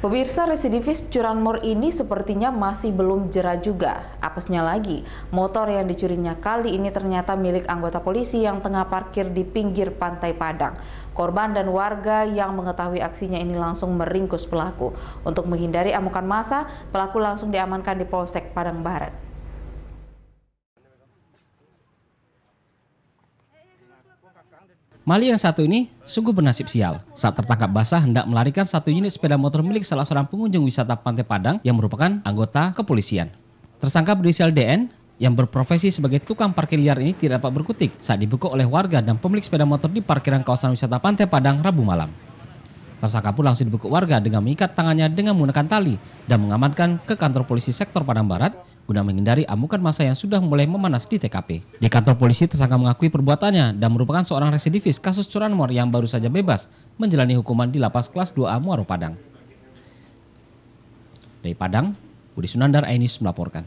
Pemirsa residivis curanmor ini sepertinya masih belum jera juga. Apesnya lagi, motor yang dicurinya kali ini ternyata milik anggota polisi yang tengah parkir di pinggir pantai Padang. Korban dan warga yang mengetahui aksinya ini langsung meringkus pelaku. Untuk menghindari amukan massa, pelaku langsung diamankan di Polsek Padang Barat. Mali yang satu ini sungguh bernasib sial saat tertangkap basah hendak melarikan satu unit sepeda motor milik salah seorang pengunjung wisata Pantai Padang yang merupakan anggota kepolisian. Tersangka berinisial DN yang berprofesi sebagai tukang parkir liar ini tidak dapat berkutik saat dibekuk oleh warga dan pemilik sepeda motor di parkiran kawasan wisata Pantai Padang Rabu malam. Tersangka pun langsung dibekuk warga dengan mengikat tangannya dengan menggunakan tali dan mengamankan ke kantor polisi sektor Padang Barat Guna menghindari amukan masa yang sudah mulai memanas di TKP. Di kantor polisi, tersangka mengakui perbuatannya dan merupakan seorang residivis kasus curanmor yang baru saja bebas menjalani hukuman di lapas kelas 2A Muaro Padang. Dari Padang, Budi Sunandar, Ainis melaporkan.